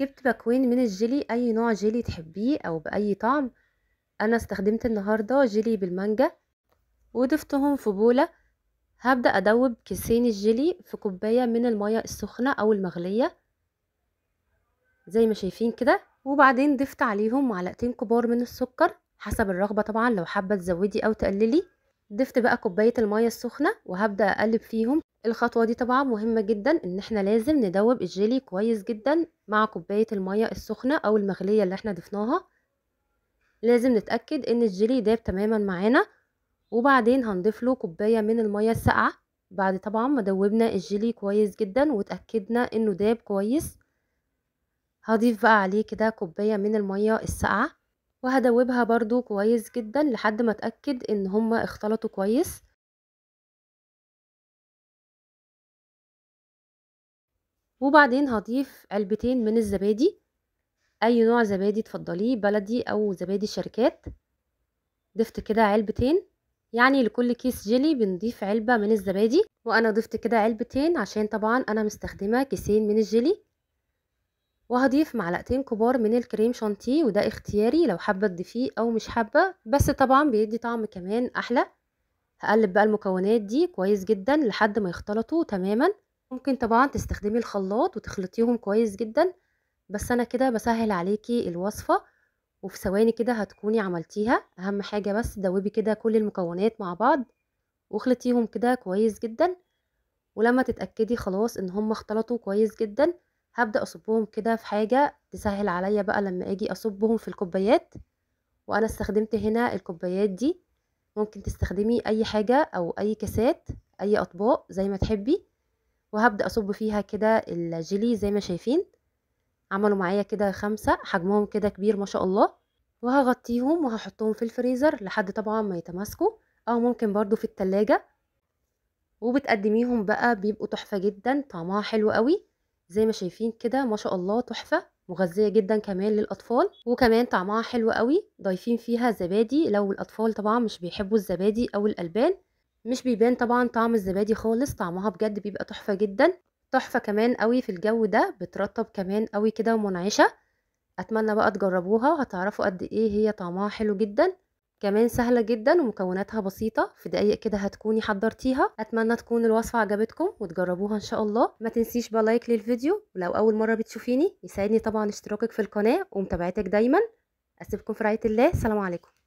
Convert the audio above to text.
جبت باكوين من الجيلي اي نوع جيلي تحبيه او باي طعم انا استخدمت النهاردة جيلي بالمانجا وضفتهم في بولة هبدأ ادوب كيسين الجيلي في كوباية من المية السخنة او المغلية زي ما شايفين كده وبعدين ضفت عليهم معلقتين كبار من السكر حسب الرغبة طبعا لو حابة تزودي او تقللي ضفت بقى كوبايه الميه السخنه وهبدا اقلب فيهم الخطوه دي طبعا مهمه جدا ان احنا لازم ندوب الجيلي كويس جدا مع كوبايه الميه السخنه او المغليه اللي احنا ضفناها لازم نتاكد ان الجيلي داب تماما معانا وبعدين هنضيف له كوبايه من الميه الساقعه بعد طبعا ما دوبنا الجيلي كويس جدا وتاكدنا انه داب كويس هضيف بقى عليه كده كوبايه من الميه الساقعه وهدوبها برضو كويس جدا لحد ما اتأكد ان هما اختلطوا كويس وبعدين هضيف علبتين من الزبادي اي نوع زبادي تفضليه بلدي او زبادي شركات ضفت كده علبتين يعني لكل كيس جيلي بنضيف علبة من الزبادي وانا ضفت كده علبتين عشان طبعا انا مستخدمة كيسين من الجيلي وهضيف معلقتين كبار من الكريم شانتيه وده اختياري لو حابه تضيفيه او مش حابه بس طبعا بيدي طعم كمان احلى هقلب بقى المكونات دي كويس جدا لحد ما يختلطوا تماما ممكن طبعا تستخدمي الخلاط وتخلطيهم كويس جدا بس انا كده بسهل عليكي الوصفه وفي ثواني كده هتكوني عملتيها اهم حاجه بس دوبي كده كل المكونات مع بعض واخلطيهم كده كويس جدا ولما تتاكدي خلاص ان هم اختلطوا كويس جدا هبدا اصبهم كده في حاجه تسهل عليا بقى لما اجي اصبهم في الكوبايات وانا استخدمت هنا الكوبايات دي ممكن تستخدمي اي حاجه او اي كاسات اي اطباق زي ما تحبي وهبدا اصب فيها كده الجيلي زي ما شايفين عملوا معايا كده خمسة حجمهم كده كبير ما شاء الله وهغطيهم وهحطهم في الفريزر لحد طبعا ما يتماسكوا او ممكن برضو في التلاجة وبتقدميهم بقى بيبقوا تحفة جدا طعمها حلو قوي زي ما شايفين كده ما شاء الله تحفه مغذيه جدا كمان للاطفال وكمان طعمها حلو قوي ضايفين فيها زبادي لو الاطفال طبعا مش بيحبوا الزبادي او الالبان مش بيبان طبعا طعم الزبادي خالص طعمها بجد بيبقى تحفه جدا تحفه كمان قوي في الجو ده بترطب كمان قوي كده ومنعشه اتمنى بقى تجربوها هتعرفوا قد ايه هي طعمها حلو جدا كمان سهلة جدا ومكوناتها بسيطة في دقايق كده هتكوني حضرتيها اتمنى تكون الوصفة عجبتكم وتجربوها ان شاء الله ما تنسيش بلايك للفيديو ولو اول مرة بتشوفيني يساعدني طبعا اشتراكك في القناة ومتابعتك دايما اسيبكم في رعاية الله سلام عليكم